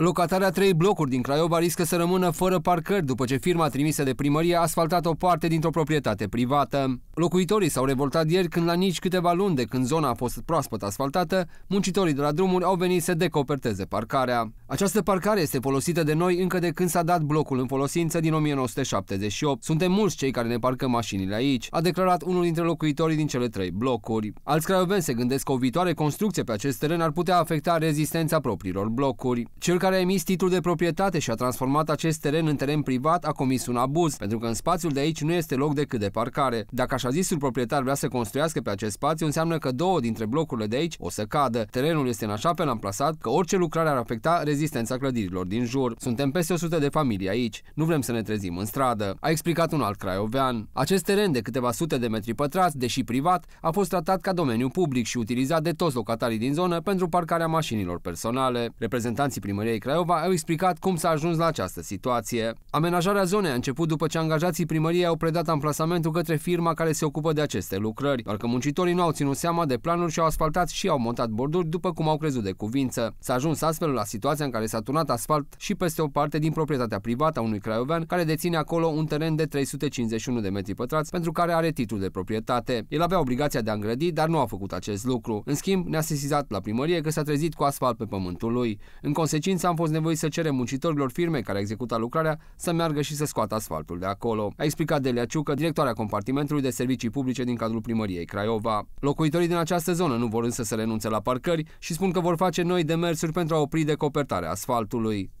Locatarea a trei blocuri din Craiova riscă să rămână fără parcări după ce firma trimisă de primărie a asfaltat o parte dintr-o proprietate privată. Locuitorii s-au revoltat ieri când la nici câteva luni de când zona a fost proaspăt asfaltată, muncitorii de la drumuri au venit să decoperteze parcarea. Această parcare este folosită de noi încă de când s-a dat blocul în folosință din 1978. Suntem mulți cei care ne parcăm mașinile aici, a declarat unul dintre locuitorii din cele trei blocuri. Alți craioveni se gândesc că o viitoare construcție pe acest teren ar putea afecta rezistența propriilor blocuri. Cel care a emis titlul de proprietate și a transformat acest teren în teren privat a comis un abuz, pentru că în spațiul de aici nu este loc decât de parcare. Dacă așa Contrazisul proprietar vrea să construiască pe acest spațiu înseamnă că două dintre blocurile de aici o să cadă. Terenul este în așa fel amplasat că orice lucrare ar afecta rezistența clădirilor din jur. Suntem peste 100 de familii aici. Nu vrem să ne trezim în stradă, a explicat un alt craiovean. Acest teren de câteva sute de metri pătrați, deși privat, a fost tratat ca domeniu public și utilizat de toți locatarii din zonă pentru parcarea mașinilor personale. Reprezentanții primăriei Craiova au explicat cum s-a ajuns la această situație. Amenajarea zonei a început după ce angajații primăriei au predat amplasamentul către firma care care se ocupă de aceste lucrări, doar că muncitorii nu au ținut seama de planuri și au asfaltat și au montat borduri după cum au crezut de cuvință. S-a ajuns astfel la situația în care s-a turnat asfalt și peste o parte din proprietatea privată a unui craiovean care deține acolo un teren de 351 de metri pătrați pentru care are titlu de proprietate. El avea obligația de a îngrădi, dar nu a făcut acest lucru. În schimb, ne-a sesizat la primărie că s-a trezit cu asfalt pe pământul lui. În consecință, am fost nevoiți să cerem muncitorilor firme care executat lucrarea să meargă și să scoată asfaltul de acolo. A explicat Delia Ciucă, directoarea compartimentului de servicii publice din cadrul primăriei Craiova. Locuitorii din această zonă nu vor însă să renunțe la parcări și spun că vor face noi demersuri pentru a opri decopertarea asfaltului.